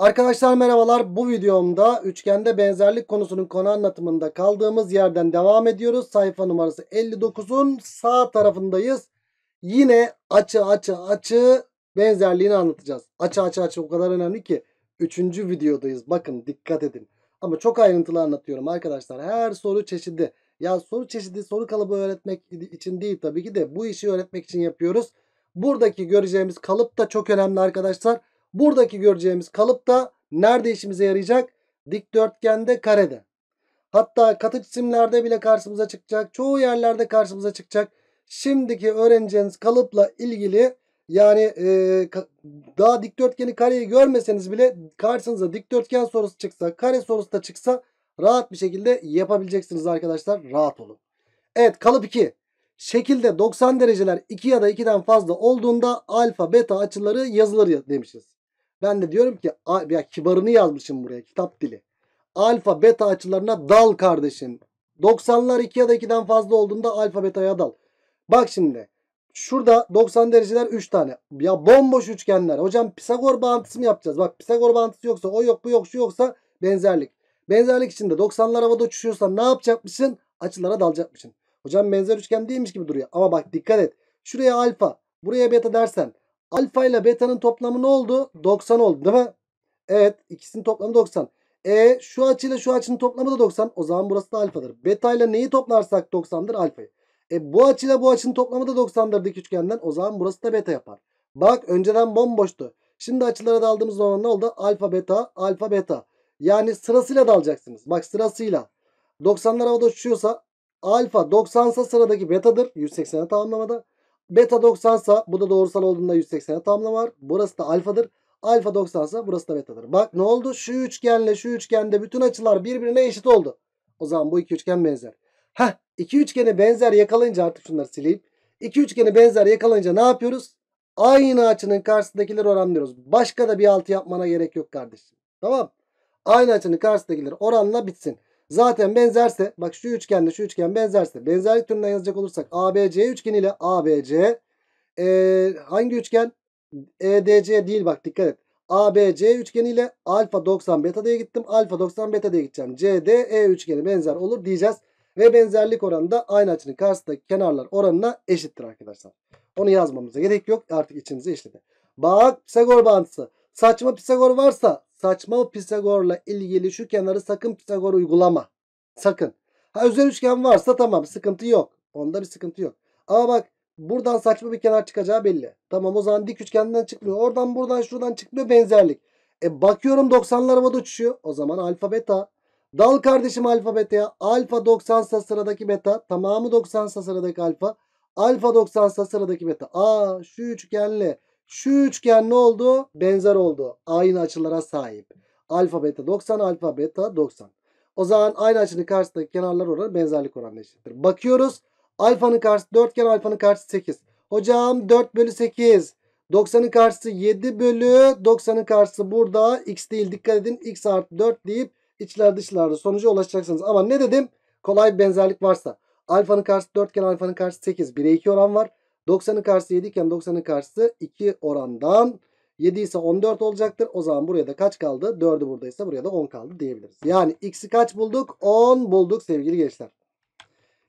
Arkadaşlar merhabalar. Bu videomda üçgende benzerlik konusunun konu anlatımında kaldığımız yerden devam ediyoruz. Sayfa numarası 59'un sağ tarafındayız. Yine açı açı açı benzerliğini anlatacağız. Açı açı açı o kadar önemli ki. Üçüncü videodayız. Bakın dikkat edin. Ama çok ayrıntılı anlatıyorum arkadaşlar. Her soru çeşidi. Ya soru çeşidi soru kalıbı öğretmek için değil tabii ki de bu işi öğretmek için yapıyoruz. Buradaki göreceğimiz kalıp da çok önemli arkadaşlar. Buradaki göreceğimiz kalıp da nerede işimize yarayacak? Dikdörtgende, karede. Hatta katı cisimlerde bile karşımıza çıkacak. Çoğu yerlerde karşımıza çıkacak. Şimdiki öğreneceğiniz kalıpla ilgili yani e, daha dikdörtgeni kareyi görmeseniz bile karşınıza dikdörtgen sorusu çıksa, kare sorusu da çıksa rahat bir şekilde yapabileceksiniz arkadaşlar. Rahat olun. Evet kalıp 2. Şekilde 90 dereceler 2 ya da 2'den fazla olduğunda alfa beta açıları yazılır demişiz. Ben de diyorum ki ya kibarını yazmışım buraya kitap dili. Alfa beta açılarına dal kardeşim. 90'lar 2 ya da 2'den fazla olduğunda alfa betaya dal. Bak şimdi şurada 90 dereceler 3 tane. Ya bomboş üçgenler. Hocam Pisagor bağıntısı mı yapacağız? Bak Pisagor bağıntısı yoksa o yok bu yok şu yoksa benzerlik. Benzerlik içinde 90'lar havada uçuşuyorsa ne yapacakmışsın? Açılara dalacakmışsın. Hocam benzer üçgen değilmiş gibi duruyor. Ama bak dikkat et. Şuraya alfa buraya beta dersen Alfa ile beta'nın toplamı ne oldu? 90 oldu değil mi? Evet ikisinin toplamı 90. E şu açıyla şu açının toplamı da 90. O zaman burası da alfadır. Beta ile neyi toplarsak 90'dır alfayı. E bu açıyla bu açının toplamı da 90'dır dik üçgenden. O zaman burası da beta yapar. Bak önceden bomboştu. Şimdi açılara daldığımız zaman ne oldu? Alfa beta alfa beta. Yani sırasıyla dalacaksınız. Bak sırasıyla. 90'lar havada uçuyorsa alfa 90 ise sıradaki betadır. 180'e tamamlamada. Beta 90 sa bu da doğrusal olduğunda 180'e tamla var. Burası da alfadır. Alfa 90 sa burası da betadır. Bak ne oldu? Şu üçgenle şu üçgende bütün açılar birbirine eşit oldu. O zaman bu iki üçgen benzer. Heh iki üçgeni benzer yakalayınca artık şunları sileyim. İki üçgeni benzer yakalayınca ne yapıyoruz? Aynı açının karşısındakileri oranlıyoruz. Başka da bir altı yapmana gerek yok kardeşim. Tamam. Aynı açının karşısındakileri oranla bitsin. Zaten benzerse bak şu üçgenle şu üçgen benzerse benzerlik türünden yazacak olursak ABC üçgeniyle ABC e, ee, hangi üçgen? EDC değil bak dikkat et. ABC üçgeniyle alfa 90 beta diye gittim. Alfa 90 beta diye gideceğim. CDE üçgeni benzer olur diyeceğiz. Ve benzerlik oranı da aynı açının karşısındaki kenarlar oranına eşittir arkadaşlar. Onu yazmamıza gerek yok. Artık içinize işledi. Bak Pisagor bağıntısı. Saçma Pisagor varsa saçma Pisagor'la ilgili şu kenarı sakın Pisagor uygulama. Sakın. Ha özel üçgen varsa tamam sıkıntı yok. Onda bir sıkıntı yok. Ama bak buradan saçma bir kenar çıkacağı belli. Tamam o zaman dik üçgenden çıkmıyor. Oradan buradan şuradan çıkmıyor benzerlik. E bakıyorum 90'larıma da uçuşuyor. O zaman alfa beta. Dal kardeşim alfa beta ya. Alfa 90 sa sıradaki beta. Tamamı 90 sa sıradaki alfa. Alfa 90 sa sıradaki beta. Aa şu üçgenle şu üçgen ne oldu? Benzer oldu. Aynı açılara sahip. Alfa beta 90, alfa beta 90. O zaman aynı açının karşısındaki kenarlar oranı benzerlik oranına eşittir. Bakıyoruz. Alfanın karşısı 4 iken alfanın karşısı 8. Hocam 4 bölü 8. 90'ın karşısı 7 bölü 90'ın karşısı burada. X değil dikkat edin. X artı 4 deyip içler dışlarda sonuca ulaşacaksınız. Ama ne dedim? Kolay bir benzerlik varsa. Alfanın karşısı 4 iken alfanın karşısı 8. 1'e 2 oran var. 90'ın karşısı 7 iken 90'ın karşısı 2 orandan 7 ise 14 olacaktır. O zaman buraya da kaç kaldı? 4'ü buradaysa buraya da 10 kaldı diyebiliriz. Yani x'i kaç bulduk? 10 bulduk sevgili gençler.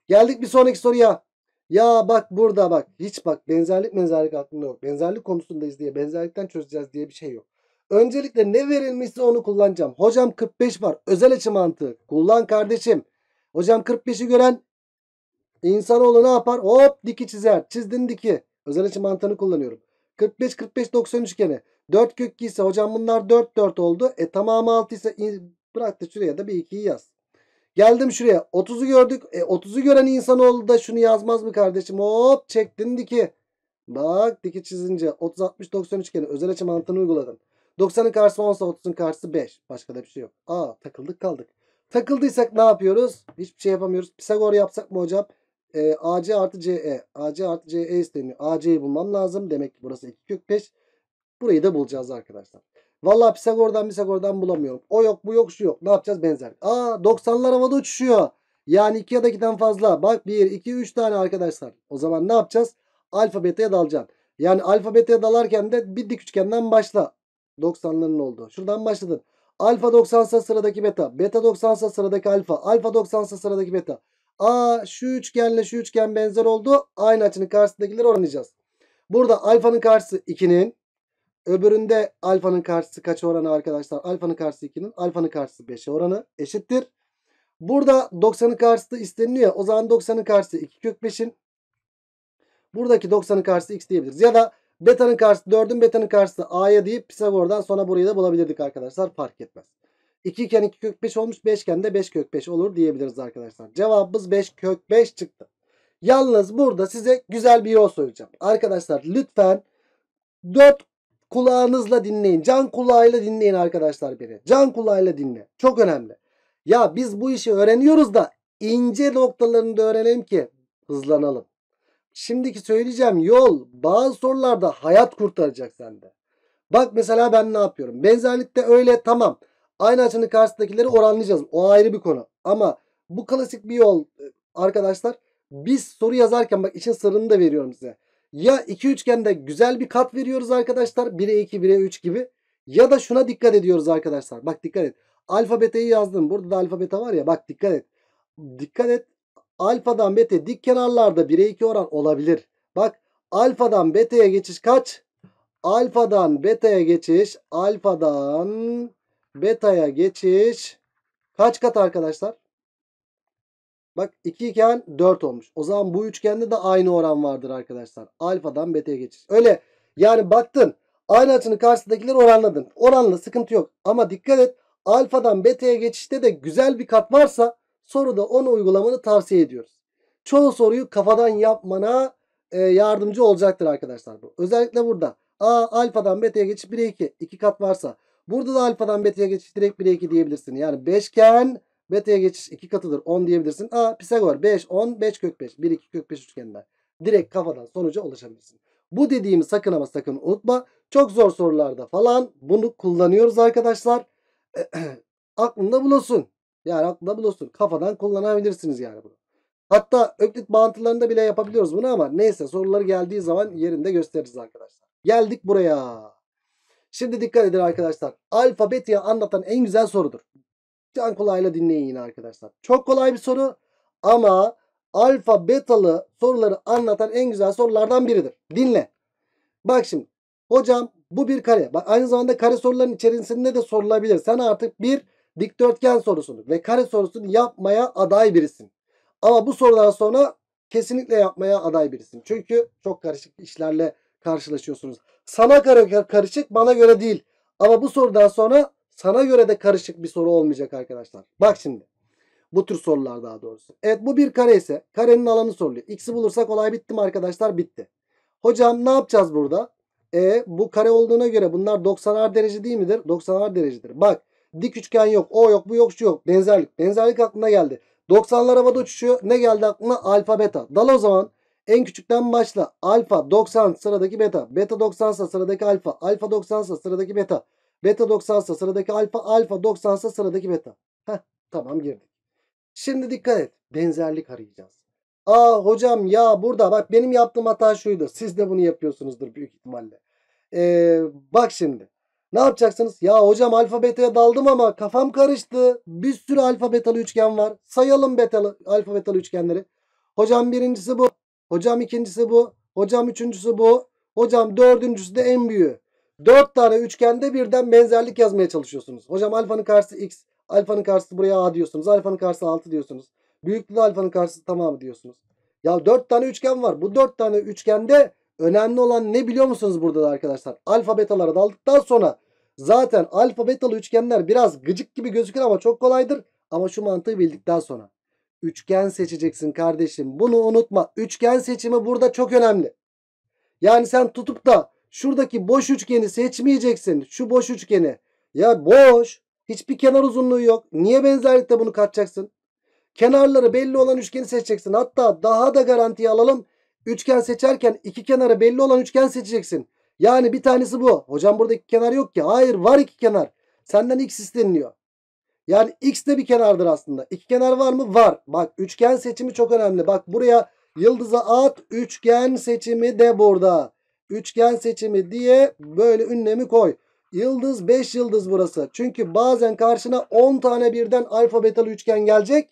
Geldik bir sonraki soruya. Ya bak burada bak. Hiç bak benzerlik benzerlik aklında yok. Benzerlik konusundayız diye benzerlikten çözeceğiz diye bir şey yok. Öncelikle ne verilmişse onu kullanacağım. Hocam 45 var. Özel açı mantığı. Kullan kardeşim. Hocam 45'i gören İnsanoğlu ne yapar? Hop diki çizer. Çizdin diki. Özel açı mantığını kullanıyorum. 45 45 90 üçgeni. 4 kök ise hocam bunlar 4 4 oldu. E tamamı 6 ise in... bırak da şuraya da bir 2'yi yaz. Geldim şuraya. 30'u gördük. E 30'u gören insanoğlu da şunu yazmaz mı kardeşim? Hop çektin diki. Bak diki çizince 30 60 90 üçgeni özel açı mantığını uyguladım. 90'ın karşısı 10 30'un karşısı 5. Başka da bir şey yok. Aa takıldık kaldık. Takıldıysak ne yapıyoruz? Hiçbir şey yapamıyoruz. Pisagor yapsak mı hocam? E, AC artı CE. AC artı CE isteniyor. AC'yi bulmam lazım. Demek ki burası 2 kök 5. Burayı da bulacağız arkadaşlar. Vallahi Pisagor'dan Pisagor'dan bulamıyorum. O yok bu yok şu yok. Ne yapacağız benzer. Aa 90'lar havada uçuşuyor. Yani 2 ya da 2'den fazla. Bak 1, 2, 3 tane arkadaşlar. O zaman ne yapacağız? Alfa beta'ya dalacaksın. Yani alfa beta'ya dalarken de bir dik üçgenden başla. 90'ların oldu. Şuradan başladın. Alfa 90 ise sıradaki beta. Beta 90 ise sıradaki alfa. Alfa 90 ise sıradaki beta. A şu üçgenle şu üçgen benzer oldu. Aynı açının karşısındakileri oranlayacağız. Burada alfanın karşısı 2'nin. Öbüründe alfanın karşısı kaç oranı arkadaşlar? Alfanın karşısı 2'nin. Alfanın karşısı 5'e oranı eşittir. Burada 90'ın karşısı isteniliyor. O zaman 90'ın karşısı 2 kök 5'in. Buradaki 90'ın karşısı x diyebiliriz. Ya da beta'nın karşısı 4'ün beta'nın karşısı a'ya deyip Pisagor'dan sonra burayı da bulabilirdik arkadaşlar. Fark etmez. 2 iken 2 kök 5 olmuş. 5 iken de 5 kök 5 olur diyebiliriz arkadaşlar. Cevabımız 5 kök 5 çıktı. Yalnız burada size güzel bir yol söyleyeceğim. Arkadaşlar lütfen 4 kulağınızla dinleyin. Can kulağıyla dinleyin arkadaşlar beni. Can kulağıyla dinle. Çok önemli. Ya biz bu işi öğreniyoruz da ince noktalarını da öğrenelim ki hızlanalım. Şimdiki söyleyeceğim yol bazı sorularda hayat kurtaracak sende. Bak mesela ben ne yapıyorum? Benzerlikte öyle tamam. Aynı açının karşısındakileri oranlayacağız. O ayrı bir konu. Ama bu klasik bir yol e, arkadaşlar. Biz soru yazarken bak için sırrını da veriyorum size. Ya iki üçgende güzel bir kat veriyoruz arkadaşlar. 1'e 2, 1'e 3 gibi. Ya da şuna dikkat ediyoruz arkadaşlar. Bak dikkat et. Alfa beta'yı yazdım. Burada da alfa beta var ya. Bak dikkat et. Dikkat et. Alfadan beta dik kenarlarda 1'e 2 oran olabilir. Bak alfadan beta'ya geçiş kaç? Alfadan beta'ya geçiş alfadan beta'ya geçiş kaç kat arkadaşlar? Bak 2 iken 4 olmuş. O zaman bu üçgende de aynı oran vardır arkadaşlar. Alfadan beta'ya geçiş. Öyle yani baktın aynı açının karşısındakileri oranladın. Oranla sıkıntı yok. Ama dikkat et alfadan beta'ya geçişte de güzel bir kat varsa soruda onu uygulamanı tavsiye ediyoruz. Çoğu soruyu kafadan yapmana e, yardımcı olacaktır arkadaşlar bu. Özellikle burada. A alfadan beta'ya geçiş 1'e 2. 2 kat varsa. Burada da alfadan beta'ya geçiş direkt 1'e 2 diyebilirsin. Yani 5 iken beta'ya geçiş 2 katıdır 10 diyebilirsin. Aa Pisagor 5 10 5 kök 5 1 2 kök 5 üçgenler Direkt kafadan sonuca ulaşabilirsin. Bu dediğimi sakın ama sakın unutma. Çok zor sorularda falan bunu kullanıyoruz arkadaşlar. aklında bulunsun. Yani aklında bulunsun. Kafadan kullanabilirsiniz yani bunu. Hatta öklit bağıntılarında bile yapabiliyoruz bunu ama neyse soruları geldiği zaman yerinde gösteririz arkadaşlar. Geldik buraya. Şimdi dikkat edin arkadaşlar. Alfabetiye anlatan en güzel sorudur. Can kolayla dinleyin yine arkadaşlar. Çok kolay bir soru ama alfa betalı soruları anlatan en güzel sorulardan biridir. Dinle. Bak şimdi. Hocam bu bir kare. Bak aynı zamanda kare soruların içerisinde de sorulabilir. Sen artık bir dikdörtgen sorusunu ve kare sorusunu yapmaya aday birisin. Ama bu sorudan sonra kesinlikle yapmaya aday birisin. Çünkü çok karışık işlerle karşılaşıyorsunuz sana göre karışık bana göre değil. Ama bu sorudan sonra sana göre de karışık bir soru olmayacak arkadaşlar. Bak şimdi. Bu tür sorular daha doğrusu. Evet bu bir kare ise karenin alanı soruluyor. X'i bulursak olay bitti mi arkadaşlar? Bitti. Hocam ne yapacağız burada? E bu kare olduğuna göre bunlar 90'ar derece değil midir? 90'ar derecedir. Bak dik üçgen yok. O yok bu yok şu yok. Benzerlik. Benzerlik aklına geldi. 90'lar havada uçuşuyor. Ne geldi aklına? Alfa beta. Dal o zaman. En küçükten başla. Alfa 90 sıradaki beta. Beta 90 ise sıradaki alfa. Alfa 90 ise sıradaki beta. Beta 90 ise sıradaki alfa. Alfa 90 ise sıradaki beta. Heh, tamam girdik. Şimdi dikkat et. Benzerlik arayacağız. Aa hocam ya burada bak benim yaptığım hata şuydu. Siz de bunu yapıyorsunuzdur büyük ihtimalle. Ee, bak şimdi. Ne yapacaksınız? Ya hocam alfa beta'ya daldım ama kafam karıştı. Bir sürü alfa betalı üçgen var. Sayalım betalı alfa betalı üçgenleri. Hocam birincisi bu. Hocam ikincisi bu. Hocam üçüncüsü bu. Hocam dördüncüsü de en büyüğü. Dört tane üçgende birden benzerlik yazmaya çalışıyorsunuz. Hocam alfanın karşısı x. Alfanın karşısı buraya a diyorsunuz. Alfanın karşısı 6 diyorsunuz. Büyüklüğü alfanın karşısı tamamı diyorsunuz. Ya dört tane üçgen var. Bu dört tane üçgende önemli olan ne biliyor musunuz burada da arkadaşlar? Alfa betaları daldıktan sonra zaten alfa betalı üçgenler biraz gıcık gibi gözükür ama çok kolaydır. Ama şu mantığı bildikten sonra. Üçgen seçeceksin kardeşim. Bunu unutma. Üçgen seçimi burada çok önemli. Yani sen tutup da şuradaki boş üçgeni seçmeyeceksin. Şu boş üçgeni. Ya boş. Hiçbir kenar uzunluğu yok. Niye benzerlikte bunu katacaksın? Kenarları belli olan üçgeni seçeceksin. Hatta daha da garantiye alalım. Üçgen seçerken iki kenarı belli olan üçgen seçeceksin. Yani bir tanesi bu. Hocam burada iki kenar yok ki. Hayır var iki kenar. Senden x isteniliyor. Yani x de bir kenardır aslında. İki kenar var mı? Var. Bak üçgen seçimi çok önemli. Bak buraya yıldızı at. Üçgen seçimi de burada. Üçgen seçimi diye böyle ünlemi koy. Yıldız 5 yıldız burası. Çünkü bazen karşına 10 tane birden alfa betalı üçgen gelecek.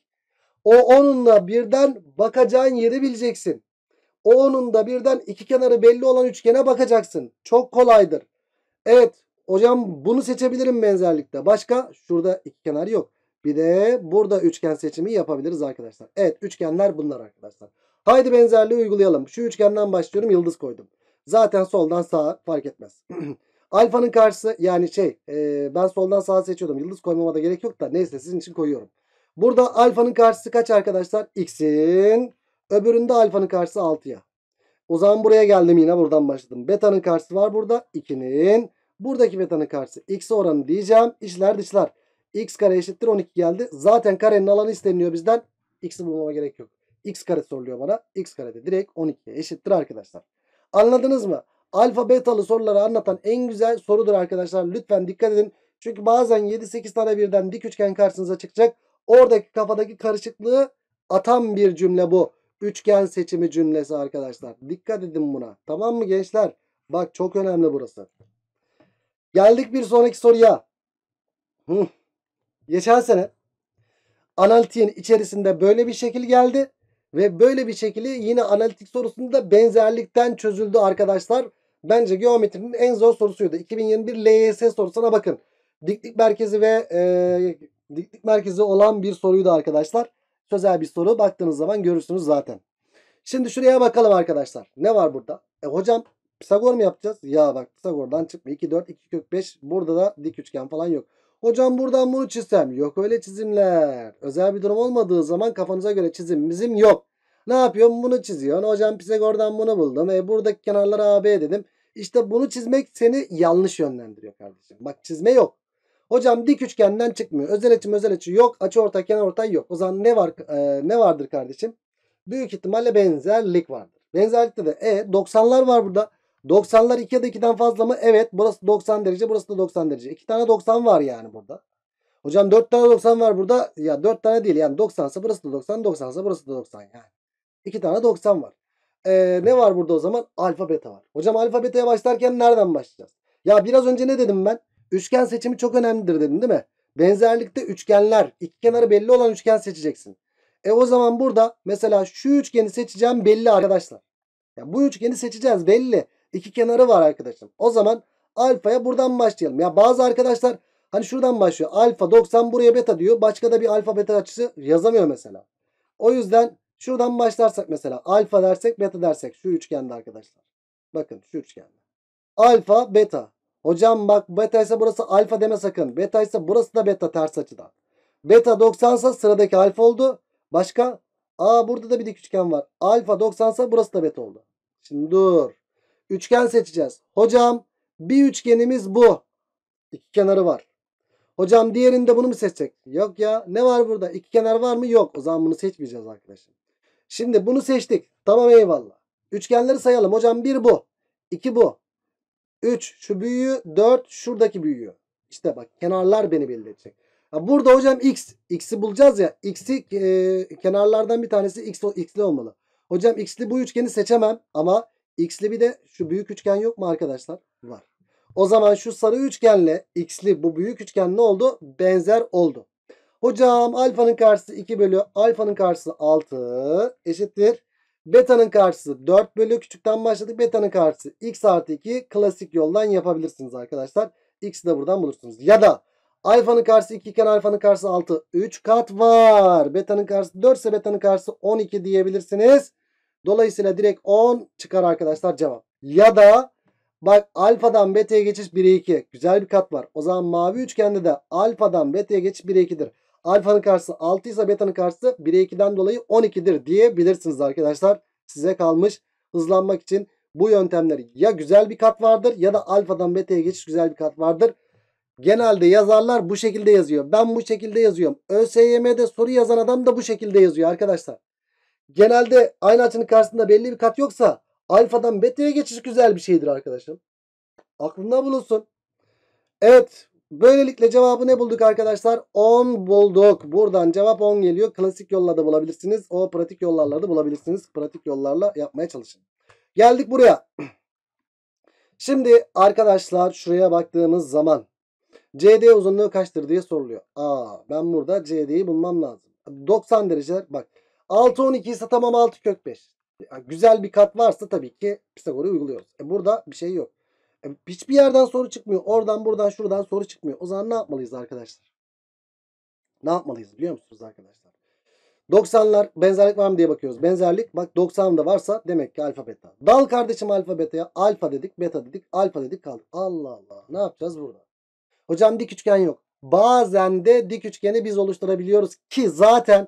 O onunla birden bakacağın yeri bileceksin. O onunla birden iki kenarı belli olan üçgene bakacaksın. Çok kolaydır. Evet Hocam bunu seçebilirim benzerlikte. Başka? Şurada iki kenar yok. Bir de burada üçgen seçimi yapabiliriz arkadaşlar. Evet üçgenler bunlar arkadaşlar. Haydi benzerliği uygulayalım. Şu üçgenden başlıyorum yıldız koydum. Zaten soldan sağa fark etmez. Alfanın karşısı yani şey e, ben soldan sağa seçiyordum. Yıldız koymama da gerek yok da neyse sizin için koyuyorum. Burada alfanın karşısı kaç arkadaşlar? X'in. Öbüründe alfanın karşısı 6'ya. O zaman buraya geldim yine buradan başladım. Beta'nın karşısı var burada. 2'nin. Buradaki beta'nın karşısı x oranı diyeceğim. İçler dışlar. x kare eşittir 12 geldi. Zaten karenin alanı isteniyor bizden. x'i bulmama gerek yok. x kare soruluyor bana. x kare de direkt 12'ye eşittir arkadaşlar. Anladınız mı? Alfa betalı soruları anlatan en güzel sorudur arkadaşlar. Lütfen dikkat edin. Çünkü bazen 7-8 tane birden dik üçgen karşınıza çıkacak. Oradaki kafadaki karışıklığı atan bir cümle bu. Üçgen seçimi cümlesi arkadaşlar. Dikkat edin buna. Tamam mı gençler? Bak çok önemli burası. Geldik bir sonraki soruya. Hı. Geçen sene analitiğin içerisinde böyle bir şekil geldi. Ve böyle bir şekilde yine analitik sorusunda benzerlikten çözüldü arkadaşlar. Bence geometrinin en zor sorusuydu. 2021 LYS sorusuna bakın. Diklik merkezi ve e, diklik merkezi olan bir soruydu arkadaşlar. Sözel bir soru. Baktığınız zaman görürsünüz zaten. Şimdi şuraya bakalım arkadaşlar. Ne var burada? E hocam Pisagor mu yapacağız? Ya bak Pisagor'dan çıkma. 2 4 2 kök 5. Burada da dik üçgen falan yok. Hocam buradan bunu çizsem. Yok öyle çizimler. Özel bir durum olmadığı zaman kafanıza göre çizim yok. Ne yapıyorum? Bunu çiziyorsun. Hocam Pisagor'dan bunu buldum. E buradaki kenarlara AB dedim. İşte bunu çizmek seni yanlış yönlendiriyor kardeşim. Bak çizme yok. Hocam dik üçgenden çıkmıyor. Özel açı özel açı yok. Açı orta kenar orta yok. O zaman ne var e, ne vardır kardeşim? Büyük ihtimalle benzerlik vardır. Benzerlikte de e 90'lar var burada. 90'lar 2 ya da 2'den fazla mı? Evet. Burası 90 derece. Burası da 90 derece. 2 tane 90 var yani burada. Hocam 4 tane 90 var burada. Ya 4 tane değil. Yani 90 ise burası da 90. 90 ise burası da 90 yani. 2 tane 90 var. Ee, ne var burada o zaman? Alfa beta var. Hocam alfa beta'ya başlarken nereden başlayacağız? Ya biraz önce ne dedim ben? Üçgen seçimi çok önemlidir dedim değil mi? Benzerlikte üçgenler. iki kenarı belli olan üçgen seçeceksin. E o zaman burada mesela şu üçgeni seçeceğim belli arkadaşlar. Ya bu üçgeni seçeceğiz belli. İki kenarı var arkadaşım. O zaman alfaya buradan başlayalım. Ya bazı arkadaşlar hani şuradan başlıyor. Alfa 90 buraya beta diyor. Başka da bir alfa beta açısı yazamıyor mesela. O yüzden şuradan başlarsak mesela alfa dersek beta dersek şu üçgende arkadaşlar. Bakın şu üçgende. Alfa beta. Hocam bak beta ise burası alfa deme sakın. Beta ise burası da beta ters açıdan. Beta 90 ise sıradaki alfa oldu. Başka? Aa burada da bir dik üçgen var. Alfa 90 ise burası da beta oldu. Şimdi dur. Üçgen seçeceğiz. Hocam bir üçgenimiz bu. İki kenarı var. Hocam diğerinde bunu mu seçecek? Yok ya. Ne var burada? İki kenar var mı? Yok. O zaman bunu seçmeyeceğiz arkadaşlar. Şimdi bunu seçtik. Tamam eyvallah. Üçgenleri sayalım. Hocam bir bu. iki bu. üç şu büyüğü. dört şuradaki büyüğü. İşte bak kenarlar beni belirleyecek. Burada hocam x. X'i bulacağız ya. X'i e, kenarlardan bir tanesi x, x'li olmalı. Hocam x'li bu üçgeni seçemem ama X'li bir de şu büyük üçgen yok mu arkadaşlar? Var. O zaman şu sarı üçgenle X'li bu büyük üçgen ne oldu? Benzer oldu. Hocam alfanın karşısı 2 bölü alfanın karşısı 6 eşittir. Beta'nın karşısı 4 bölü küçükten başladık. Beta'nın karşısı x artı 2 klasik yoldan yapabilirsiniz arkadaşlar. X'i de buradan bulursunuz. Ya da alfanın karşısı 2 iken alfanın karşısı 6. 3 kat var. Beta'nın karşısı 4 ise beta'nın karşısı 12 diyebilirsiniz. Dolayısıyla direkt 10 çıkar arkadaşlar cevap. Ya da bak alfadan beta'ya geçiş 1'e 2. Güzel bir kat var. O zaman mavi üçgende de alfadan beta'ya geçiş 1'e 2'dir. Alfanın karşısı 6 ise beta'nın karşısı 1'e 2'den dolayı 12'dir diyebilirsiniz arkadaşlar. Size kalmış hızlanmak için bu yöntemleri ya güzel bir kat vardır ya da alfadan beta'ya geçiş güzel bir kat vardır. Genelde yazarlar bu şekilde yazıyor. Ben bu şekilde yazıyorum. ÖSYM'de soru yazan adam da bu şekilde yazıyor arkadaşlar genelde aynı açının karşısında belli bir kat yoksa alfadan beta'ya geçiş güzel bir şeydir arkadaşım. Aklında bulunsun. Evet. Böylelikle cevabı ne bulduk arkadaşlar? 10 bulduk. Buradan cevap 10 geliyor. Klasik yolla da bulabilirsiniz. O pratik yollarla da bulabilirsiniz. Pratik yollarla yapmaya çalışın. Geldik buraya. Şimdi arkadaşlar şuraya baktığımız zaman CD uzunluğu kaçtır diye soruluyor. Aa ben burada CD'yi bulmam lazım. 90 dereceler bak 6 12 ise tamam 6 kök 5. güzel bir kat varsa tabii ki Pisagor'u uyguluyoruz. E burada bir şey yok. E hiçbir yerden soru çıkmıyor. Oradan buradan şuradan soru çıkmıyor. O zaman ne yapmalıyız arkadaşlar? Ne yapmalıyız biliyor musunuz arkadaşlar? 90'lar benzerlik var mı diye bakıyoruz. Benzerlik bak 90'da varsa demek ki alfa beta. Dal kardeşim alfa beta'ya. Alfa dedik beta dedik alfa dedik kaldı. Allah Allah ne yapacağız burada? Hocam dik üçgen yok. Bazen de dik üçgeni biz oluşturabiliyoruz ki zaten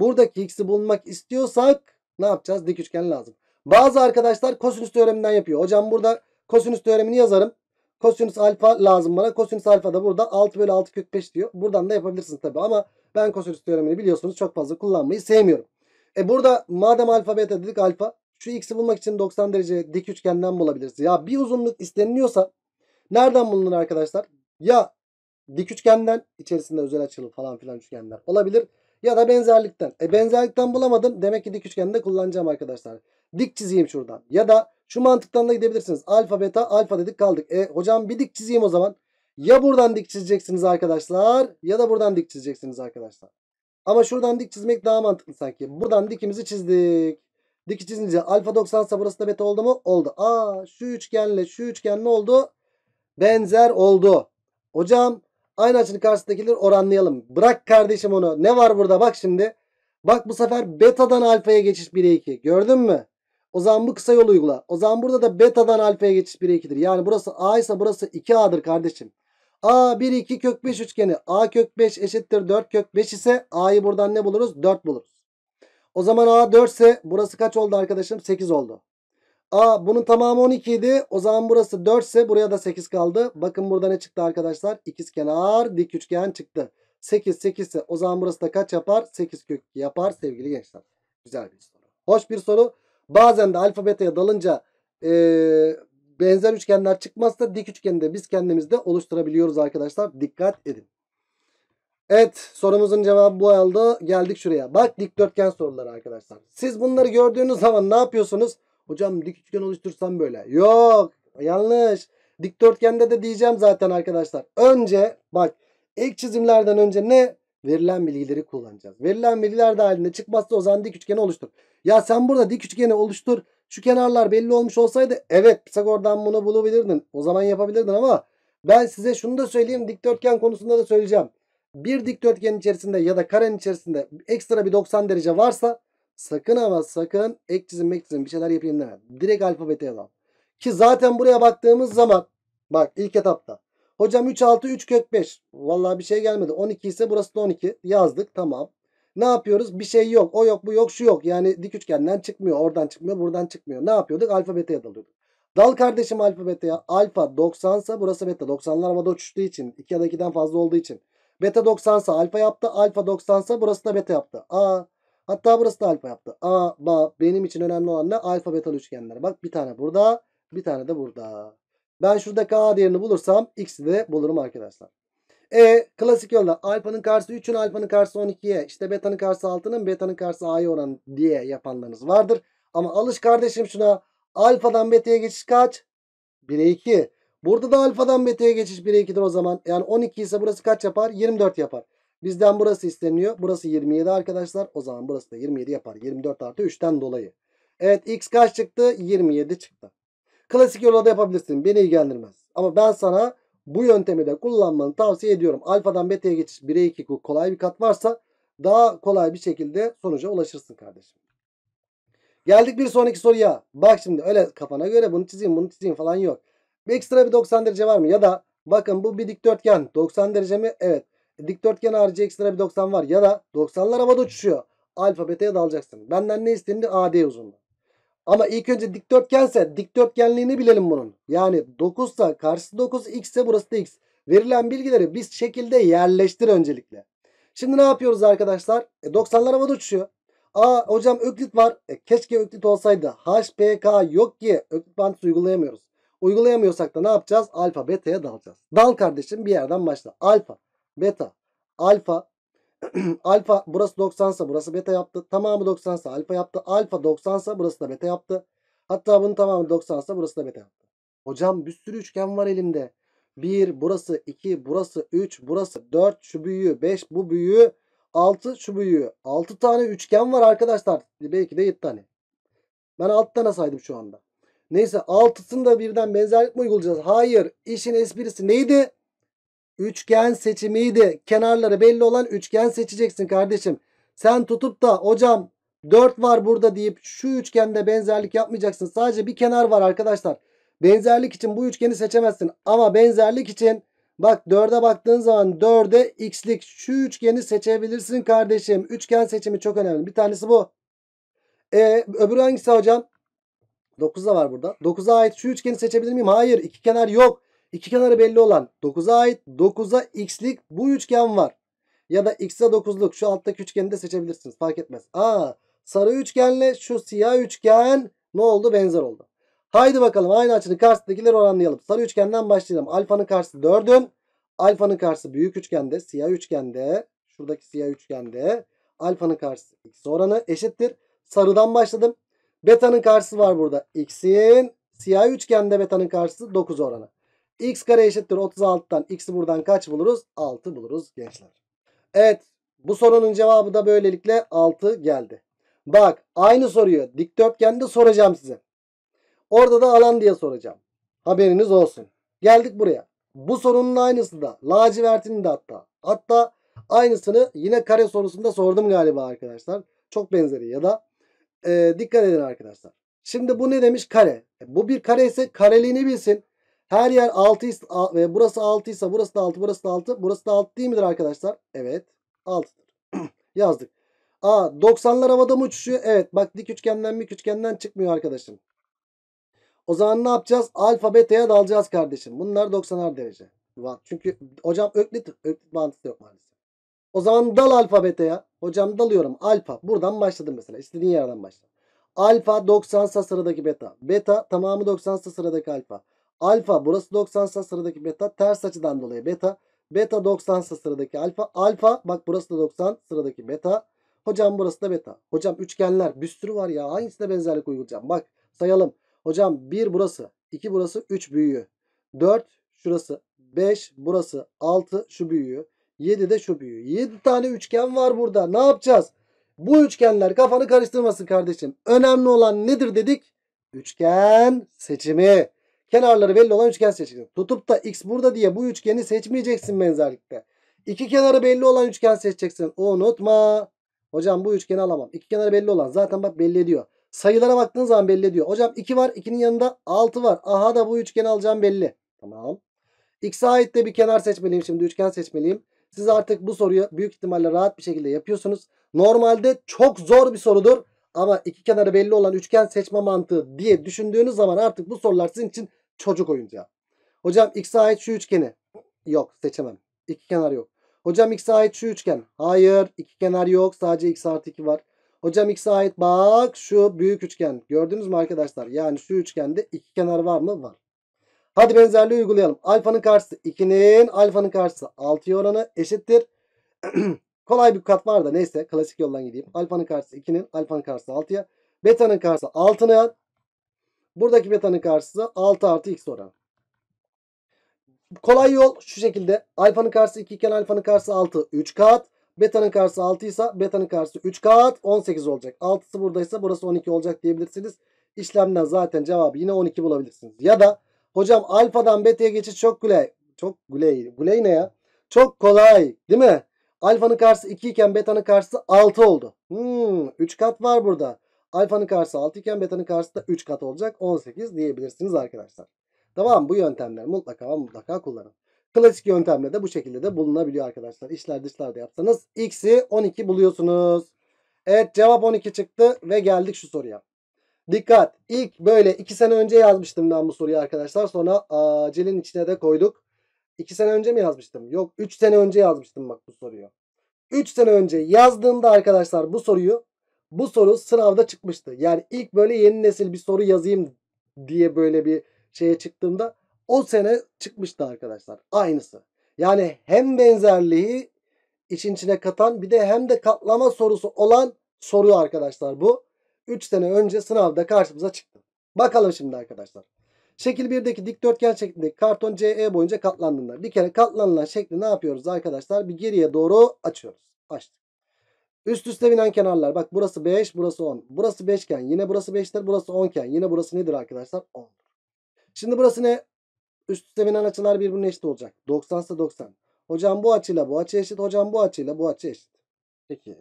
Buradaki x'i bulmak istiyorsak ne yapacağız? Dik üçgen lazım. Bazı arkadaşlar kosinüs teoreminden yapıyor. Hocam burada kosinüs teoremini yazarım. Kosinüs alfa lazım bana. Kosinüs alfa da burada 6 bölü 6 kök 5 diyor. Buradan da yapabilirsiniz tabii. ama ben kosinüs teoremini biliyorsunuz çok fazla kullanmayı sevmiyorum. E burada madem alfa beta dedik alfa şu x'i bulmak için 90 derece dik üçgenden bulabiliriz. Ya bir uzunluk isteniliyorsa nereden bulunur arkadaşlar? Ya dik üçgenden içerisinde özel açılı falan filan üçgenler olabilir ya da benzerlikten. E benzerlikten bulamadım. Demek ki dik üçgende kullanacağım arkadaşlar. Dik çizeyim şuradan. Ya da şu mantıktan da gidebilirsiniz. Alfa beta alfa dedik kaldık. E hocam bir dik çizeyim o zaman. Ya buradan dik çizeceksiniz arkadaşlar. Ya da buradan dik çizeceksiniz arkadaşlar. Ama şuradan dik çizmek daha mantıklı sanki. Buradan dikimizi çizdik. Dik çizince alfa 90 ise burası da beta oldu mu? Oldu. Aa şu üçgenle şu üçgen ne oldu? Benzer oldu. Hocam Aynı açının karşısındakileri oranlayalım. Bırak kardeşim onu. Ne var burada bak şimdi. Bak bu sefer betadan alfaya geçiş 1'e 2. Gördün mü? O zaman bu kısa yolu uygula. O zaman burada da betadan alfaya geçiş 1'e 2'dir. Yani burası A ise burası 2A'dır kardeşim. A 1 2 kök 5 üçgeni. A kök 5 eşittir 4 kök 5 ise A'yı buradan ne buluruz? 4 buluruz. O zaman A 4 ise burası kaç oldu arkadaşım? 8 oldu. A bunun tamamı 12 idi. O zaman burası 4 ise buraya da 8 kaldı. Bakın burada ne çıktı arkadaşlar? İkizkenar dik üçgen çıktı. 8 8 ise o zaman burası da kaç yapar? 8 kök yapar sevgili gençler. Güzel bir soru. Hoş bir soru. Bazen de alfabeteye dalınca e, benzer üçgenler çıkmazsa dik üçgeni de biz kendimizde oluşturabiliyoruz arkadaşlar. Dikkat edin. Evet sorumuzun cevabı bu oldu. Geldik şuraya. Bak dikdörtgen soruları arkadaşlar. Siz bunları gördüğünüz zaman ne yapıyorsunuz? Hocam dik üçgen oluştursam böyle. Yok yanlış. Dikdörtgende de diyeceğim zaten arkadaşlar. Önce bak ek çizimlerden önce ne? Verilen bilgileri kullanacağız. Verilen bilgiler dahilinde çıkmazsa o zaman dik üçgeni oluştur. Ya sen burada dik üçgeni oluştur. Şu kenarlar belli olmuş olsaydı evet Pisagor'dan bunu bulabilirdin. O zaman yapabilirdin ama ben size şunu da söyleyeyim. Dikdörtgen konusunda da söyleyeceğim. Bir dikdörtgen içerisinde ya da karen içerisinde ekstra bir 90 derece varsa Sakın ama sakın ek çizim ek çizim bir şeyler yapayım deme. Direkt alfabete al. Ki zaten buraya baktığımız zaman bak ilk etapta. Hocam 3 6 3 kök 5. Vallahi bir şey gelmedi. 12 ise burası da 12. Yazdık tamam. Ne yapıyoruz? Bir şey yok. O yok bu yok şu yok. Yani dik üçgenden çıkmıyor. Oradan çıkmıyor buradan çıkmıyor. Ne yapıyorduk? Alfabete dalıyorduk. Dal kardeşim alfabete ya. Alfa 90 ise burası beta. 90'lar havada uçuştuğu için. 2 ya da 2'den fazla olduğu için. Beta 90 ise alfa yaptı. Alfa 90 ise burası da beta yaptı. Aa Hatta burası da alfa yaptı. A, ba benim için önemli olan ne? Alfa betalı üçgenler. Bak bir tane burada bir tane de burada. Ben şuradaki A değerini bulursam X'i de bulurum arkadaşlar. E klasik yolla alfanın karşısı 3'ün alfanın karşısı 12'ye İşte betanın karşısı 6'nın betanın karşısı A'ya oran diye yapanlarınız vardır. Ama alış kardeşim şuna alfadan beta'ya geçiş kaç? 1'e 2. Burada da alfadan beta'ya geçiş 1'e 2'dir o zaman. Yani 12 ise burası kaç yapar? 24 yapar. Bizden burası isteniyor. Burası 27 arkadaşlar. O zaman burası da 27 yapar. 24 artı 3'ten dolayı. Evet x kaç çıktı? 27 çıktı. Klasik yolla da yapabilirsin. Beni ilgilendirmez. Ama ben sana bu yöntemi de kullanmanı tavsiye ediyorum. Alfadan beta'ya geçiş 1'e 2 kolay bir kat varsa daha kolay bir şekilde sonuca ulaşırsın kardeşim. Geldik bir sonraki soruya. Bak şimdi öyle kafana göre bunu çizeyim bunu çizeyim falan yok. Bir ekstra bir 90 derece var mı? Ya da bakın bu bir dikdörtgen. 90 derece mi? Evet dikdörtgen harici ekstra bir 90 var. Ya da 90'lar havada uçuşuyor. Alfa beta'ya dalacaksın. Benden ne istendi? AD uzunluğu. Ama ilk önce dikdörtgense dikdörtgenliğini bilelim bunun. Yani 9 ise karşısı 9 x ise burası da x. Verilen bilgileri biz şekilde yerleştir öncelikle. Şimdi ne yapıyoruz arkadaşlar? E, 90'lar havada uçuşuyor. Aa hocam öklit var. E, keşke öklit olsaydı. HPK yok ki. Öklit mantısı uygulayamıyoruz. Uygulayamıyorsak da ne yapacağız? Alfa beta'ya dalacağız. Dal kardeşim bir yerden başla. Alfa beta, alfa, alfa burası 90 ise burası beta yaptı. Tamamı 90 ise alfa yaptı. Alfa 90 ise burası da beta yaptı. Hatta bunun tamamı 90 ise burası da beta yaptı. Hocam bir sürü üçgen var elimde. 1 burası 2 burası 3 burası 4 şu büyüğü 5 bu büyüğü 6 şu büyüğü. 6 tane üçgen var arkadaşlar. Belki de 7 tane. Ben 6 tane saydım şu anda. Neyse 6'sını da birden benzerlik mi uygulayacağız? Hayır. İşin esprisi neydi? Üçgen seçimiydi. Kenarları belli olan üçgen seçeceksin kardeşim. Sen tutup da hocam 4 var burada deyip şu üçgende benzerlik yapmayacaksın. Sadece bir kenar var arkadaşlar. Benzerlik için bu üçgeni seçemezsin. Ama benzerlik için bak 4'e baktığın zaman 4'e x'lik şu üçgeni seçebilirsin kardeşim. Üçgen seçimi çok önemli. Bir tanesi bu. E, öbürü hangisi hocam? 9 da var burada. 9'a ait şu üçgeni seçebilir miyim? Hayır. iki kenar yok. İki kenarı belli olan 9'a ait 9'a x'lik bu üçgen var. Ya da x'e 9'luk şu alttaki üçgeni de seçebilirsiniz. Fark etmez. Aa, sarı üçgenle şu siyah üçgen ne oldu? Benzer oldu. Haydi bakalım aynı açının karşısındakileri oranlayalım. Sarı üçgenden başlayalım. Alfanın karşısı 4'ün. Alfanın karşısı büyük üçgende. Siyah üçgende. Şuradaki siyah üçgende. Alfanın karşısı x oranı eşittir. Sarıdan başladım. Beta'nın karşısı var burada. X'in siyah üçgende beta'nın karşısı 9 oranı x kare eşittir 36'dan x'i buradan kaç buluruz? 6 buluruz gençler. Evet bu sorunun cevabı da böylelikle 6 geldi. Bak aynı soruyu dikdörtgende soracağım size. Orada da alan diye soracağım. Haberiniz olsun. Geldik buraya. Bu sorunun aynısı da lacivertinin de hatta. Hatta aynısını yine kare sorusunda sordum galiba arkadaşlar. Çok benzeri ya da e, dikkat edin arkadaşlar. Şimdi bu ne demiş kare. E, bu bir kare ise kareliğini bilsin. Her yer 6 ve burası 6 ise burası da 6, burası da 6. Burası da 6 değil midir arkadaşlar? Evet. 6'dır. Yazdık. A 90'lar havada mı uçuşuyor? Evet. Bak dik üçgenden dik üçgenden çıkmıyor arkadaşım. O zaman ne yapacağız? Alfa beta'ya dalacağız kardeşim. Bunlar 90'ar derece. Çünkü hocam öklit, öklit mantısı yok maalesef. O zaman dal alfa beta'ya. Hocam dalıyorum. Alfa. Buradan başladım mesela. İstediğin yerden başla. Alfa 90 sıradaki beta. Beta tamamı 90 sıradaki alfa. Alfa burası 90 ise sıradaki beta ters açıdan dolayı beta. Beta 90 ise sıradaki alfa. Alfa bak burası da 90 sıradaki beta. Hocam burası da beta. Hocam üçgenler bir sürü var ya hangisine benzerlik uygulayacağım? Bak sayalım. Hocam 1 burası 2 burası 3 büyüğü. 4 şurası 5 burası 6 şu büyüğü. 7 de şu büyüğü. 7 tane üçgen var burada. Ne yapacağız? Bu üçgenler kafanı karıştırmasın kardeşim. Önemli olan nedir dedik? Üçgen seçimi. Kenarları belli olan üçgen seçeceksin. Tutup da x burada diye bu üçgeni seçmeyeceksin benzerlikte. İki kenarı belli olan üçgen seçeceksin. Unutma. Hocam bu üçgeni alamam. İki kenarı belli olan. Zaten bak belli ediyor. Sayılara baktığın zaman belli ediyor. Hocam 2 var. 2'nin yanında 6 var. Aha da bu üçgeni alacağım belli. Tamam. X'e ait de bir kenar seçmeliyim. Şimdi üçgen seçmeliyim. Siz artık bu soruyu büyük ihtimalle rahat bir şekilde yapıyorsunuz. Normalde çok zor bir sorudur. Ama iki kenarı belli olan üçgen seçme mantığı diye düşündüğünüz zaman artık bu sorular sizin için çocuk oyuncağı. Hocam x'e ait şu üçgeni. Yok seçemem. İki kenar yok. Hocam x'e ait şu üçgen. Hayır iki kenar yok. Sadece x artı 2 var. Hocam x'e ait bak şu büyük üçgen. Gördünüz mü arkadaşlar? Yani şu üçgende iki kenar var mı? Var. Hadi benzerliği uygulayalım. Alfanın karşısı 2'nin alfanın karşısı 6'ya oranı eşittir. Kolay bir kat var da neyse klasik yoldan gideyim. Alfanın karşısı 2'nin alfanın karşısı 6'ya. Beta'nın karşısı 6'ya. Buradaki betanın karşısı 6 artı x oranı. Kolay yol şu şekilde. Alfanın karşısı 2 iken alfanın karşısı 6. 3 kat. Beta'nın karşısı 6 ise beta'nın karşısı 3 kat 18 olacak. 6'sı buradaysa burası 12 olacak diyebilirsiniz. İşlemden zaten cevabı yine 12 bulabilirsiniz. Ya da hocam alfadan beta'ya geçiş çok kolay. Çok kolay. Kolay ne ya? Çok kolay değil mi? Alfanın karşısı 2 iken beta'nın karşısı 6 oldu. Hmm, 3 kat var burada. Alfanın karşısı 6 iken betanın karşısı da 3 kat olacak. 18 diyebilirsiniz arkadaşlar. Tamam bu yöntemler mutlaka mutlaka kullanın. Klasik yöntemle de bu şekilde de bulunabiliyor arkadaşlar. İşler dışlarda yapsanız x'i 12 buluyorsunuz. Evet cevap 12 çıktı ve geldik şu soruya. Dikkat ilk böyle 2 sene önce yazmıştım ben bu soruyu arkadaşlar. Sonra acilin içine de koyduk. 2 sene önce mi yazmıştım? Yok 3 sene önce yazmıştım bak bu soruyu. 3 sene önce yazdığımda arkadaşlar bu soruyu bu soru sınavda çıkmıştı. Yani ilk böyle yeni nesil bir soru yazayım diye böyle bir şeye çıktığımda o sene çıkmıştı arkadaşlar. Aynısı. Yani hem benzerliği için içine katan bir de hem de katlama sorusu olan soru arkadaşlar bu. 3 sene önce sınavda karşımıza çıktı. Bakalım şimdi arkadaşlar. Şekil 1'deki dikdörtgen şeklindeki karton CE boyunca katlandığında bir kere katlanılan şekli ne yapıyoruz arkadaşlar? Bir geriye doğru açıyoruz. Açtık. Üst üste binen kenarlar. Bak burası 5, burası 10. Burası 5 iken yine burası 5'tir. Burası 10 iken yine burası nedir arkadaşlar? 10. Şimdi burası ne? Üst üste binen açılar birbirine eşit olacak. 90 ise 90. Hocam bu açıyla bu açı eşit. Hocam bu açıyla bu açı eşit. Peki.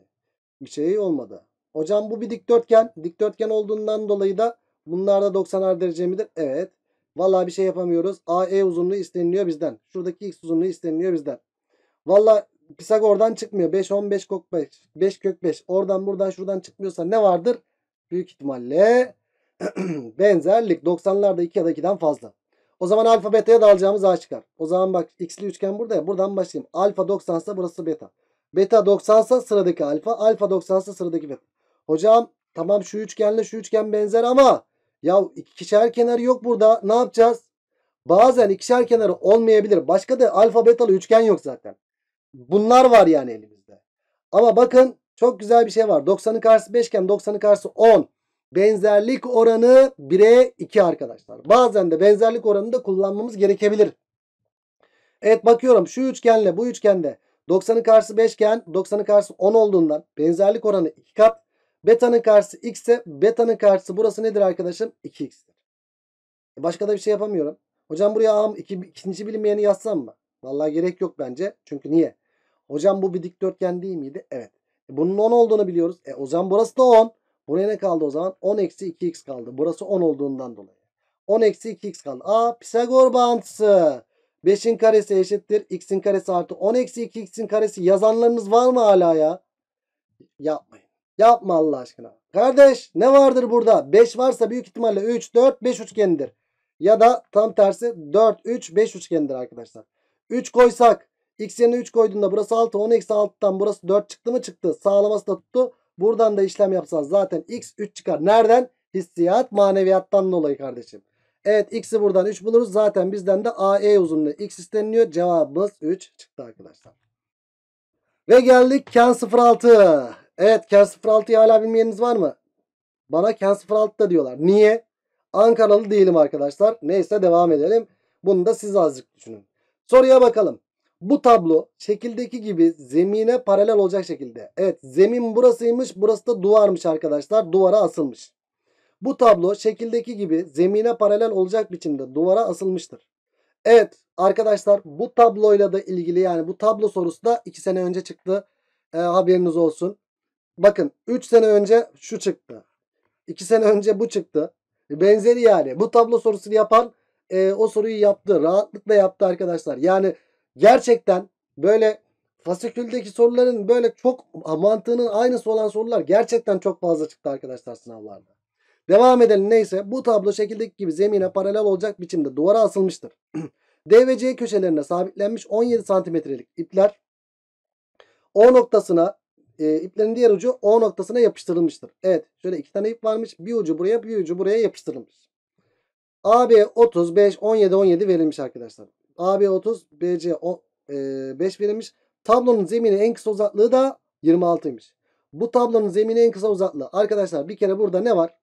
Bir şey olmadı. Hocam bu bir dikdörtgen. Dikdörtgen olduğundan dolayı da bunlar da 90'ar derece midir? Evet. Vallahi bir şey yapamıyoruz. AE uzunluğu isteniliyor bizden. Şuradaki X uzunluğu isteniliyor bizden. Valla Pisagor'dan çıkmıyor. 5 15 kök 5. 5 kök 5. Oradan buradan şuradan çıkmıyorsa ne vardır? Büyük ihtimalle benzerlik 90'larda 2 ya da 2'den fazla. O zaman alfa beta'ya da alacağımız A çıkar. O zaman bak x'li üçgen burada ya. Buradan başlayayım. Alfa 90 ise burası beta. Beta 90 ise sıradaki alfa. Alfa 90 ise sıradaki beta. Hocam tamam şu üçgenle şu üçgen benzer ama ya ikişer kenarı yok burada. Ne yapacağız? Bazen ikişer kenarı olmayabilir. Başka da alfa betalı üçgen yok zaten. Bunlar var yani elimizde. Ama bakın çok güzel bir şey var. 90'ın karşısı 5 iken 90'ın karşısı 10. Benzerlik oranı 1'e 2 arkadaşlar. Bazen de benzerlik oranını da kullanmamız gerekebilir. Evet bakıyorum şu üçgenle bu üçgende 90'ın karşısı 5 iken 90'ın karşısı 10 olduğundan benzerlik oranı 2 kat. Beta'nın karşısı x ise beta'nın karşısı burası nedir arkadaşım? 2x'tir. E, başka da bir şey yapamıyorum. Hocam buraya ağım iki, ikinci bilinmeyeni yazsam mı? Vallahi gerek yok bence. Çünkü niye? Hocam bu bir dikdörtgen değil miydi? Evet. E bunun 10 olduğunu biliyoruz. E o zaman burası da 10. Buraya ne kaldı o zaman? 10 eksi 2x kaldı. Burası 10 olduğundan dolayı. 10 eksi 2x kaldı. Aa Pisagor bağıntısı. 5'in karesi eşittir. x'in karesi artı 10 eksi 2x'in karesi. Yazanlarınız var mı hala ya? Yapmayın. Yapma Allah aşkına. Kardeş ne vardır burada? 5 varsa büyük ihtimalle 3, 4, 5 üçgenidir. Ya da tam tersi 4, 3, 5 üçgenidir arkadaşlar. 3 koysak x yerine 3 koyduğunda burası 6 10 eksi 6'dan burası 4 çıktı mı çıktı. Sağlaması da tuttu. Buradan da işlem yapsanız zaten x 3 çıkar. Nereden? Hissiyat maneviyattan dolayı kardeşim. Evet x'i buradan 3 buluruz. Zaten bizden de AE uzunluğu x isteniliyor. Cevabımız 3 çıktı arkadaşlar. Ve geldik Ken 06. Evet Ken 06'yı hala bilmeyeniniz var mı? Bana Ken 06 da diyorlar. Niye? Ankaralı değilim arkadaşlar. Neyse devam edelim. Bunu da siz azıcık düşünün. Soruya bakalım. Bu tablo şekildeki gibi zemine paralel olacak şekilde. Evet zemin burasıymış burası da duvarmış arkadaşlar duvara asılmış. Bu tablo şekildeki gibi zemine paralel olacak biçimde duvara asılmıştır. Evet arkadaşlar bu tabloyla da ilgili yani bu tablo sorusu da 2 sene önce çıktı. E, haberiniz olsun. Bakın 3 sene önce şu çıktı. 2 sene önce bu çıktı. Benzeri yani. Bu tablo sorusunu yapan e, o soruyu yaptı. Rahatlıkla yaptı arkadaşlar. Yani gerçekten böyle fasiküldeki soruların böyle çok mantığının aynısı olan sorular gerçekten çok fazla çıktı arkadaşlar sınavlarda. Devam edelim neyse. Bu tablo şekildeki gibi zemine paralel olacak biçimde duvara asılmıştır. D ve C köşelerine sabitlenmiş 17 santimetrelik ipler O noktasına e, iplerin diğer ucu O noktasına yapıştırılmıştır. Evet şöyle iki tane ip varmış. Bir ucu buraya bir ucu buraya yapıştırılmış. AB 30, 5, 17, 17 verilmiş arkadaşlar. AB 30, BC 5 verilmiş. Tablonun zemini en kısa uzaklığı da 26'ymış. Bu tablonun zemini en kısa uzaklığı. Arkadaşlar bir kere burada ne var?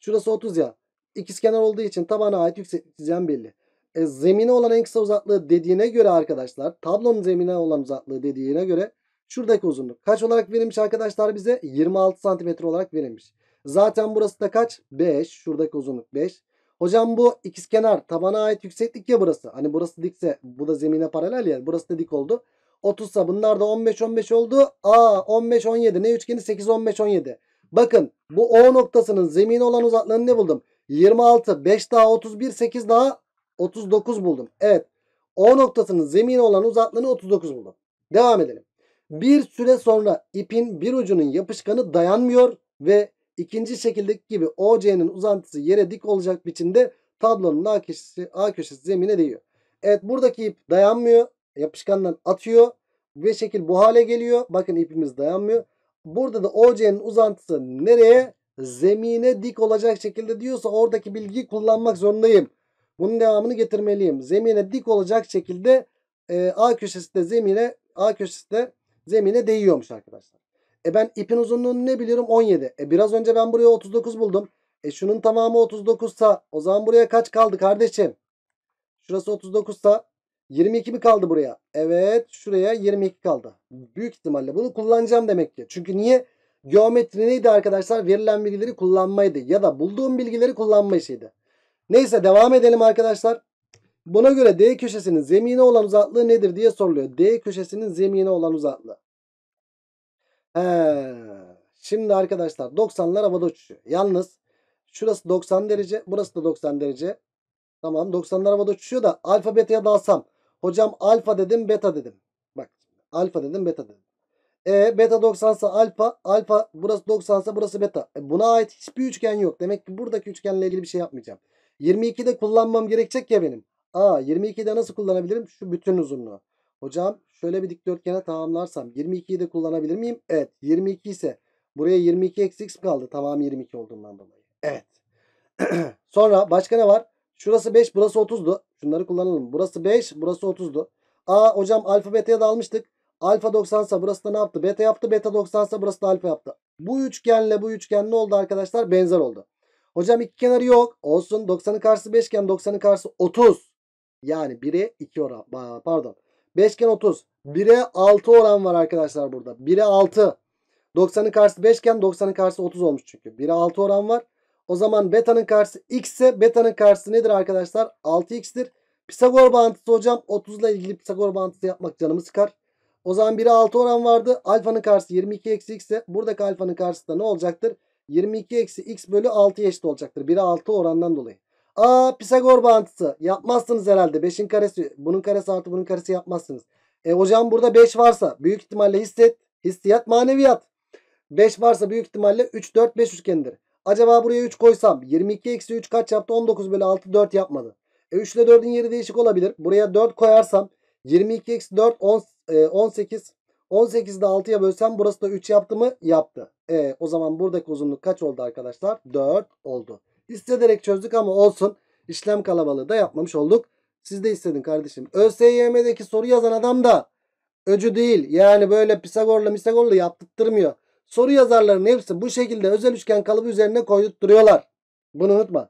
Şurası 30 ya. İkizkenar olduğu için tabana ait yükseklik çizgen belli. E, zemine olan en kısa uzaklığı dediğine göre arkadaşlar tablonun zemine olan uzaklığı dediğine göre şuradaki uzunluk kaç olarak verilmiş arkadaşlar bize? 26 santimetre olarak verilmiş. Zaten burası da kaç? 5. Şuradaki uzunluk 5. Hocam bu ikizkenar tabana ait yükseklik ya burası. Hani burası dikse bu da zemine paralel ya. Burası da dik oldu. 30'sa bunlar da 15-15 oldu. A 15-17 ne üçgeni 8-15-17. Bakın bu O noktasının zemine olan uzaklığını ne buldum? 26 5 daha 31 8 daha 39 buldum. Evet O noktasının zemine olan uzaklığını 39 buldum. Devam edelim. Bir süre sonra ipin bir ucunun yapışkanı dayanmıyor ve İkinci şekildeki gibi OC'nin uzantısı yere dik olacak biçimde tablonun A köşesi, A köşesi zemine değiyor. Evet buradaki ip dayanmıyor. Yapışkandan atıyor. Ve şekil bu hale geliyor. Bakın ipimiz dayanmıyor. Burada da OC'nin uzantısı nereye? Zemine dik olacak şekilde diyorsa oradaki bilgiyi kullanmak zorundayım. Bunun devamını getirmeliyim. Zemine dik olacak şekilde e, A köşesi de zemine A köşesi de zemine değiyormuş arkadaşlar. E ben ipin uzunluğunu ne biliyorum? 17. E biraz önce ben buraya 39 buldum. E şunun tamamı 39 sa o zaman buraya kaç kaldı kardeşim? Şurası 39 sa 22 mi kaldı buraya? Evet şuraya 22 kaldı. Büyük ihtimalle bunu kullanacağım demek ki. Çünkü niye? Geometri neydi arkadaşlar? Verilen bilgileri kullanmaydı ya da bulduğum bilgileri kullanma işiydi. Neyse devam edelim arkadaşlar. Buna göre D köşesinin zemine olan uzaklığı nedir diye soruluyor. D köşesinin zemine olan uzaklığı. He. Şimdi arkadaşlar 90'lar havada uçuşuyor. Yalnız şurası 90 derece. Burası da 90 derece. Tamam 90'lar havada uçuşuyor da alfa beta'ya dalsam. Hocam alfa dedim beta dedim. Bak alfa dedim beta dedim. E beta 90 ise alfa. Alfa burası 90 ise burası beta. E, buna ait hiçbir üçgen yok. Demek ki buradaki üçgenle ilgili bir şey yapmayacağım. 22'de kullanmam gerekecek ya benim. Aa 22'de nasıl kullanabilirim? Şu bütün uzunluğu. Hocam şöyle bir dikdörtgene tamamlarsam 22'yi de kullanabilir miyim? Evet 22 ise buraya 22 eksik x kaldı. Tamam 22 olduğundan dolayı. Evet. Sonra başka ne var? Şurası 5 burası 30'du. Şunları kullanalım. Burası 5 burası 30'du. Aa hocam alfa beta'ya da almıştık. Alfa 90 ise burası da ne yaptı? Beta yaptı. Beta 90 ise burası da alfa yaptı. Bu üçgenle bu üçgen ne oldu arkadaşlar? Benzer oldu. Hocam iki kenarı yok. Olsun 90'ın karşısı 5 iken 90'ın karşısı 30. Yani 1'e 2 oran. Pardon. 5 iken 30. 1'e 6 oran var arkadaşlar burada. 1'e 6. 90'ın karşısı 5 iken 90'ın karşısı 30 olmuş çünkü. 1'e 6 oran var. O zaman beta'nın karşısı x ise beta'nın karşısı nedir arkadaşlar? 6x'tir. Pisagor bağıntısı hocam 30 ile ilgili Pisagor bağıntısı yapmak canımı sıkar. O zaman 1'e 6 oran vardı. Alfanın karşısı 22 eksi x ise buradaki alfanın karşısı da ne olacaktır? 22 eksi x bölü 6 eşit olacaktır. 1'e 6 orandan dolayı. Aa Pisagor bağıntısı yapmazsınız herhalde. 5'in karesi bunun karesi artı bunun karesi yapmazsınız. E hocam burada 5 varsa büyük ihtimalle hisset, hissiyat, maneviyat. 5 varsa büyük ihtimalle 3, 4, 5 üçgendir. Acaba buraya 3 koysam 22 eksi 3 kaç yaptı? 19 bölü 6 4 yapmadı. E 3 ile 4'ün yeri değişik olabilir. Buraya 4 koyarsam 22 eksi 4 10, e, 18. de 6'ya bölsem burası da 3 yaptı mı? Yaptı. E, o zaman buradaki uzunluk kaç oldu arkadaşlar? 4 oldu. İstederek çözdük ama olsun. İşlem kalabalığı da yapmamış olduk. Siz de istedin kardeşim. ÖSYM'deki soru yazan adam da öcü değil. Yani böyle Pisagor'la Misagor'la yaptırtmıyor. Soru yazarlarının hepsi bu şekilde özel üçgen kalıbı üzerine koydurtturuyorlar. Bunu unutma.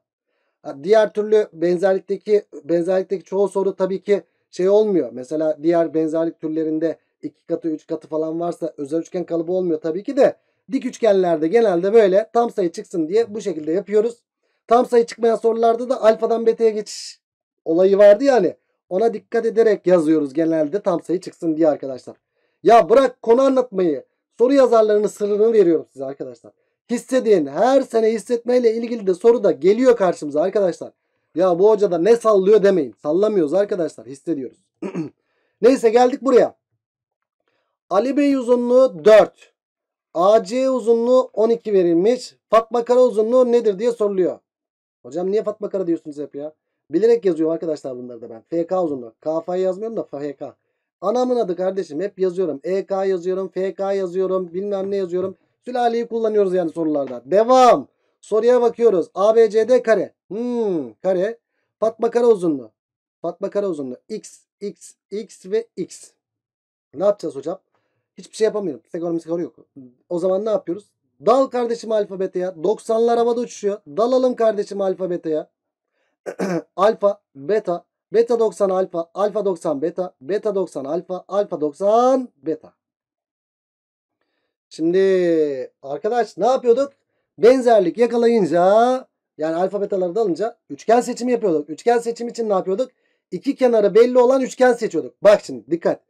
Diğer türlü benzerlikteki benzerlikteki çoğu soru tabii ki şey olmuyor. Mesela diğer benzerlik türlerinde iki katı, üç katı falan varsa özel üçgen kalıbı olmuyor tabii ki de. Dik üçgenlerde genelde böyle tam sayı çıksın diye bu şekilde yapıyoruz. Tam sayı çıkmayan sorularda da alfadan beta'ya geçiş olayı vardı ya hani. Ona dikkat ederek yazıyoruz genelde tam sayı çıksın diye arkadaşlar. Ya bırak konu anlatmayı. Soru yazarlarının sırrını veriyorum size arkadaşlar. Hissedin. Her sene hissetmeyle ilgili de soru da geliyor karşımıza arkadaşlar. Ya bu hocada ne sallıyor demeyin. Sallamıyoruz arkadaşlar. Hissediyoruz. Neyse geldik buraya. Ali Bey uzunluğu 4. AC uzunluğu 12 verilmiş. Fatma Kara uzunluğu nedir diye soruluyor. Hocam niye Fatma Kara diyorsunuz hep ya? Bilerek yazıyorum arkadaşlar bunları da ben. FK uzunluğu. KF'yi yazmıyorum da FK. Anamın adı kardeşim hep yazıyorum. EK yazıyorum. FK yazıyorum. Bilmem ne yazıyorum. Sülaleyi kullanıyoruz yani sorularda. Devam. Soruya bakıyoruz. ABCD kare. Hmm, kare. Fatma kare uzunluğu. Fatma kare uzunluğu. X, X, X ve X. Ne yapacağız hocam? Hiçbir şey yapamıyorum. Pisagor misigor yok. O zaman ne yapıyoruz? Dal kardeşim alfabete ya. 90'lar havada uçuşuyor. Dalalım kardeşim alfabete ya. alfa, beta, beta 90 alfa, alfa 90 beta, beta 90 alfa, alfa 90 beta. Şimdi arkadaş ne yapıyorduk? Benzerlik yakalayınca yani alfa betaları da alınca üçgen seçimi yapıyorduk. Üçgen seçimi için ne yapıyorduk? İki kenarı belli olan üçgen seçiyorduk. Bak şimdi dikkat.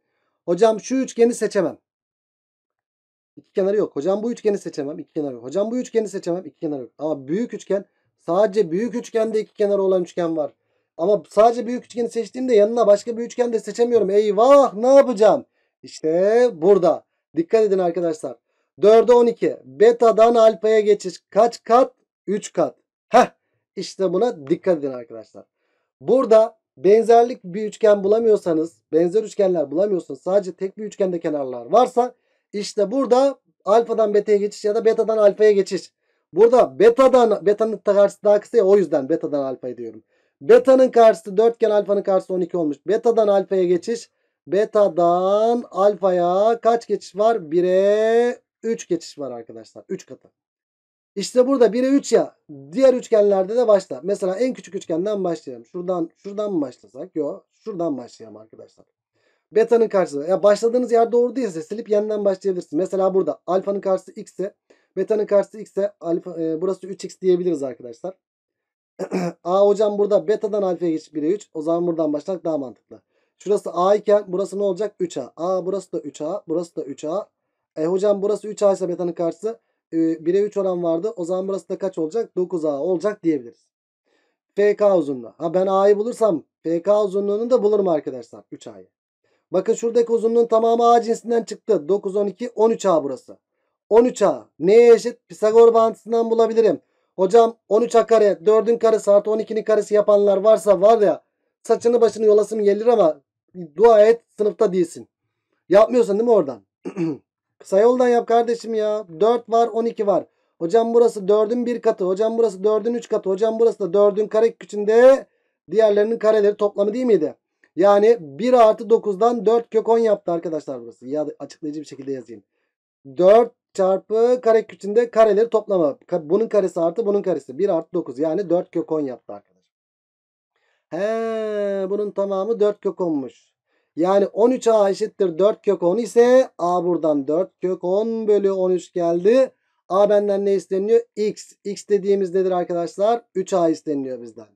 Hocam şu üçgeni seçemem. İki kenarı yok. Hocam bu üçgeni seçemem. İki kenarı yok. Hocam bu üçgeni seçemem. İki kenarı yok. Ama büyük üçgen Sadece büyük üçgende iki kenarı olan üçgen var. Ama sadece büyük üçgeni seçtiğimde yanına başka bir üçgen de seçemiyorum. Eyvah ne yapacağım? İşte burada. Dikkat edin arkadaşlar. 4'e 12. Beta'dan alfaya geçiş. Kaç kat? 3 kat. Heh. İşte buna dikkat edin arkadaşlar. Burada benzerlik bir üçgen bulamıyorsanız, benzer üçgenler bulamıyorsanız sadece tek bir üçgende kenarlar varsa işte burada alfadan beta'ya geçiş ya da beta'dan alfaya geçiş. Burada beta'dan beta'nın karşısı daha kısa ya o yüzden beta'dan alfa'ya diyorum. Beta'nın karşısı 4 iken alfa'nın karşısı 12 olmuş. Beta'dan alfa'ya geçiş. Beta'dan alfa'ya kaç geçiş var? 1'e 3 geçiş var arkadaşlar. 3 katı. İşte burada 1'e 3 ya. Diğer üçgenlerde de başla. Mesela en küçük üçgenden başlayalım. Şuradan şuradan mı başlasak? Yok. Şuradan başlayalım arkadaşlar. Beta'nın karşısı. Ya başladığınız yer doğru değilse silip yeniden başlayabilirsiniz. Mesela burada alfa'nın karşısı x ise Beta'nın karşısı x ise alfa, e, burası 3x diyebiliriz arkadaşlar. a hocam burada beta'dan alfaya geç 1'e 3. O zaman buradan başlamak daha mantıklı. Şurası a iken burası ne olacak? 3a. a burası da 3a. Burası da 3a. E hocam burası 3a ise beta'nın karşısı e, 1'e 3 oran vardı. O zaman burası da kaç olacak? 9a olacak diyebiliriz. FK uzunluğu. Ha ben a'yı bulursam FK uzunluğunu da bulurum arkadaşlar. 3a'yı. Bakın şuradaki uzunluğun tamamı A cinsinden çıktı. 9, 12, 13A burası. 13A neye eşit? Pisagor bağıntısından bulabilirim. Hocam 13A kare 4'ün karesi artı 12'nin karesi yapanlar varsa var ya saçını başını yolasın gelir ama dua et sınıfta değilsin. Yapmıyorsan değil mi oradan? Kısa yoldan yap kardeşim ya. 4 var 12 var. Hocam burası 4'ün 1 katı. Hocam burası 4'ün 3 katı. Hocam burası da 4'ün kare küçünde diğerlerinin kareleri toplamı değil miydi? Yani 1 artı 9'dan 4 kök 10 yaptı arkadaşlar burası. Ya açıklayıcı bir şekilde yazayım. 4 çarpı kare karekökünde kareleri toplama, Bunun karesi artı bunun karesi. 1 artı 9 yani 4 kök 10 yaptı arkadaşlar. He, bunun tamamı 4 kök 10'muş. Yani 13a eşittir 4 kök 10 ise a buradan 4 kök 10 bölü 13 geldi. A benden ne isteniyor? X. X dediğimiz nedir arkadaşlar? 3A isteniyor bizden.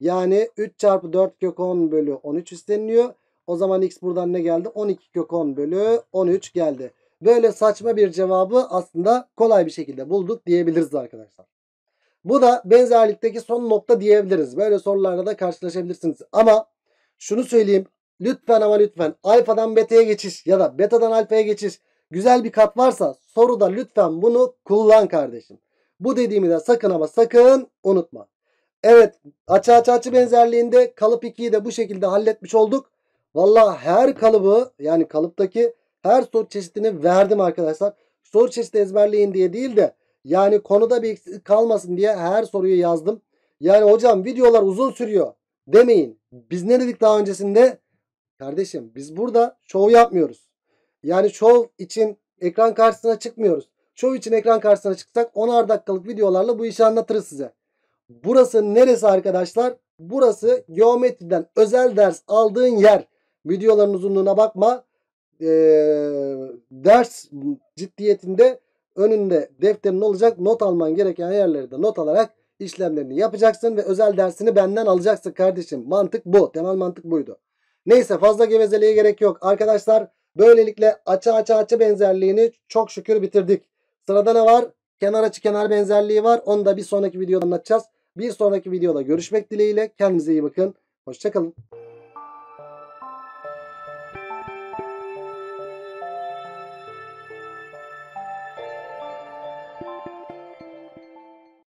Yani 3 çarpı 4 kök 10 bölü 13 isteniyor. O zaman X buradan ne geldi? 12 kök 10 bölü 13 geldi. Böyle saçma bir cevabı aslında kolay bir şekilde bulduk diyebiliriz arkadaşlar. Bu da benzerlikteki son nokta diyebiliriz. Böyle sorularla da karşılaşabilirsiniz. Ama şunu söyleyeyim. Lütfen ama lütfen alfadan beta'ya geçiş ya da betadan alfaya geçiş güzel bir kat varsa soruda lütfen bunu kullan kardeşim. Bu dediğimi de sakın ama sakın unutma. Evet açı açı açı benzerliğinde kalıp 2'yi de bu şekilde halletmiş olduk. Valla her kalıbı yani kalıptaki her soru çeşidini verdim arkadaşlar. Soru çeşidi ezberleyin diye değil de yani konuda bir eksik kalmasın diye her soruyu yazdım. Yani hocam videolar uzun sürüyor demeyin. Biz ne dedik daha öncesinde? Kardeşim biz burada şov yapmıyoruz. Yani şov için ekran karşısına çıkmıyoruz. Şov için ekran karşısına çıksak 10'ar dakikalık videolarla bu işi anlatırız size. Burası neresi arkadaşlar? Burası geometriden özel ders aldığın yer. Videoların uzunluğuna bakma e, ders ciddiyetinde önünde defterin olacak not alman gereken yerleri de not alarak işlemlerini yapacaksın ve özel dersini benden alacaksın kardeşim. Mantık bu. Temel mantık buydu. Neyse fazla gevezeliğe gerek yok. Arkadaşlar böylelikle açı açı açı benzerliğini çok şükür bitirdik. Sırada ne var? Kenar açı kenar benzerliği var. Onu da bir sonraki videoda anlatacağız. Bir sonraki videoda görüşmek dileğiyle. Kendinize iyi bakın. Hoşçakalın.